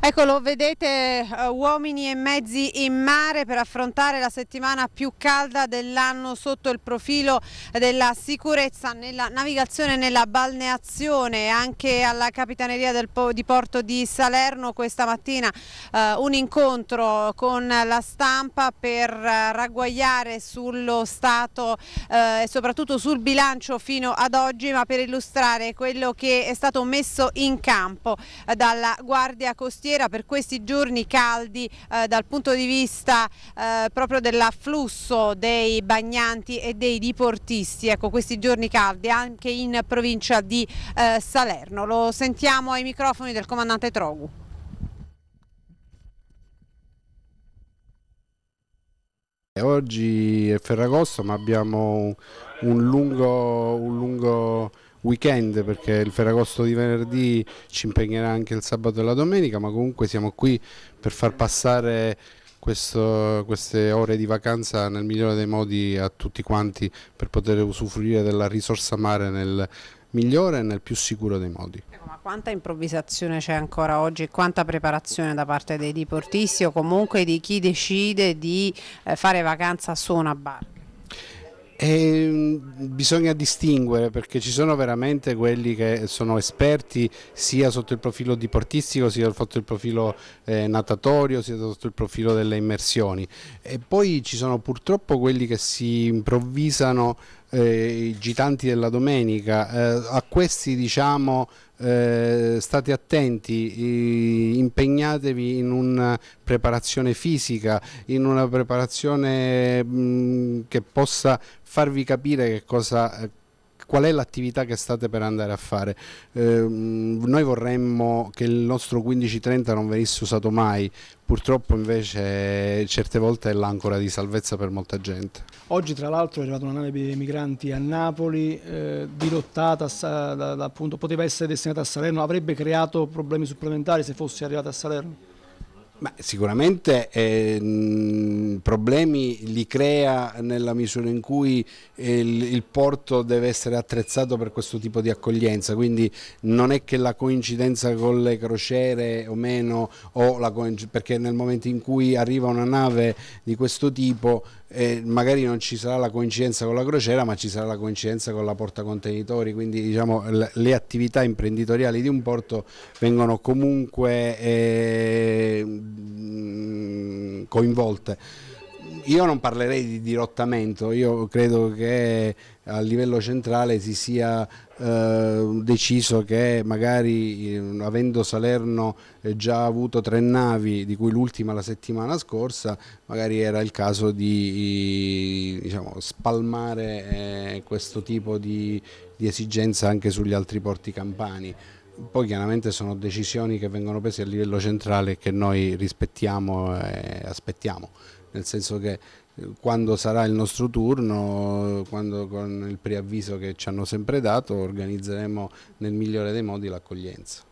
Eccolo, vedete uh, uomini e mezzi in mare per affrontare la settimana più calda dell'anno sotto il profilo della sicurezza nella navigazione, e nella balneazione, anche alla Capitaneria po di Porto di Salerno questa mattina uh, un incontro con la stampa per uh, ragguagliare sullo stato e soprattutto sul bilancio fino ad oggi, ma per illustrare quello che è stato messo in campo dalla Guardia Costiera costiera per questi giorni caldi eh, dal punto di vista eh, proprio dell'afflusso dei bagnanti e dei diportisti, ecco questi giorni caldi anche in provincia di eh, Salerno. Lo sentiamo ai microfoni del comandante Trogu. Oggi è Ferragosto ma abbiamo un lungo, un lungo weekend perché il Ferragosto di venerdì ci impegnerà anche il sabato e la domenica, ma comunque siamo qui per far passare questo, queste ore di vacanza nel migliore dei modi a tutti quanti per poter usufruire della risorsa mare nel migliore e nel più sicuro dei modi. Ecco, ma quanta improvvisazione c'è ancora oggi e quanta preparazione da parte dei diportisti o comunque di chi decide di eh, fare vacanza su una barca? E ehm, bisogna distinguere perché ci sono veramente quelli che sono esperti sia sotto il profilo diportistico sia sotto il profilo eh, natatorio sia sotto il profilo delle immersioni e poi ci sono purtroppo quelli che si improvvisano eh, i gitanti della domenica eh, a questi diciamo eh, state attenti, eh, impegnatevi in una preparazione fisica, in una preparazione mh, mm, che possa farvi capire che cosa qual è l'attività che state per andare a fare. Eh, noi vorremmo che il nostro 1530 non venisse usato mai, purtroppo invece certe volte è l'ancora di salvezza per molta gente. Oggi tra l'altro è arrivata una nave dei migranti a Napoli, eh, dirottata, da, da, appunto, poteva essere destinata a Salerno, avrebbe creato problemi supplementari se fosse arrivata a Salerno? Ma sicuramente eh, problemi li crea nella misura in cui il, il, porto deve essere attrezzato per questo tipo di accoglienza, quindi non è che la coincidenza con le crociere o meno, o la, perché nel momento in cui arriva una nave di questo tipo eh, magari non ci sarà la coincidenza con la crociera ma ci sarà la coincidenza con la porta contenitori, quindi diciamo, le attività imprenditoriali di un porto vengono comunque... Eh, coinvolte. Io non parlerei di dirottamento, io credo che a livello centrale si sia eh, deciso che magari eh, avendo Salerno eh, già avuto tre navi, di cui l'ultima la settimana scorsa, magari era il caso di diciamo, spalmare eh, questo tipo di, di esigenza anche sugli altri porti campani poi chiaramente sono decisioni che vengono prese a livello centrale e che noi rispettiamo e aspettiamo, nel senso che eh, quando sarà il nostro turno, con il preavviso che ci hanno sempre dato, organizzeremo nel migliore dei modi l'accoglienza.